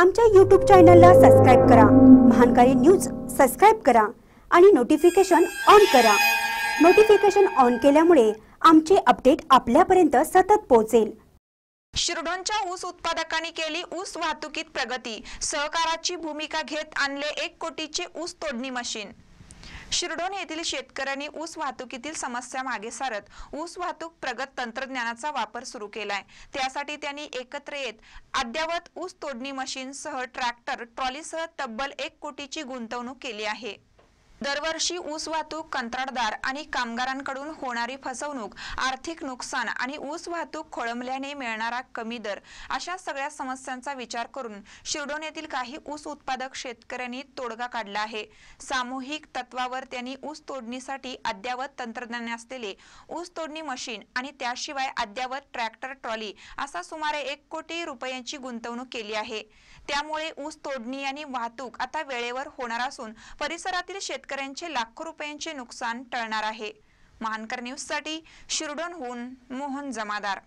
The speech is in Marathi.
आमच्या यूट्यूब चॅनलला सबस्क्राईब करा महानकारी न्यूज सबस्क्राईब करा आणि नोटिफिकेशन ऑन करा नोटिफिकेशन ऑन केल्यामुळे आमचे अपडेट आपल्यापर्यंत सतत पोहोचेल शिरडोनच्या ऊस उत्पादकांनी केली ऊस वाहतुकीत प्रगती सहकाराची भूमिका घेत आणले एक कोटीचे ऊस तोडणी मशीन शिरडोन येथील शेतकऱ्यांनी ऊस वाहतुकीतील समस्या मागे सारत ऊस वाहतूक प्रगत तंत्रज्ञानाचा वापर सुरू केलाय त्यासाठी त्यांनी एकत्र येत अद्ययावत ऊस तोडणी मशीनसह ट्रॅक्टर ट्रॉलीसह तब्बल एक कोटीची गुंतवणूक केली आहे दरवर्षी ऊस वाहतूक कंत्राटदार आणि कामगारांकडून होणारी फसवणूक आर्थिक नुकसान आणि ऊस वाहतूक खोळंबल्याने मिळणारा कमी दर अशा सगळ्या समस्यांचा विचार करून शिरडोन येथील काही ऊस उत्पादक शेतकऱ्यांनी तोडगा काढला आहे सामूहिक तत्वावर त्यांनी ऊस तोडणीसाठी अद्यावत तंत्रज्ञान असलेले ऊस तोडणी मशीन आणि त्याशिवाय अद्यावत ट्रॅक्टर ट्रॉली असा सुमारे एक कोटी रुपयांची गुंतवणूक केली आहे त्यामुळे ऊस तोडणी आणि वाहतूक आता वेळेवर होणार असून परिसरातील शेतकरी शेतकऱ्यांचे लाखो रुपयांचे नुकसान टळणार आहे महानकर न्यूजसाठी शिरडोनहून मोहन जमादार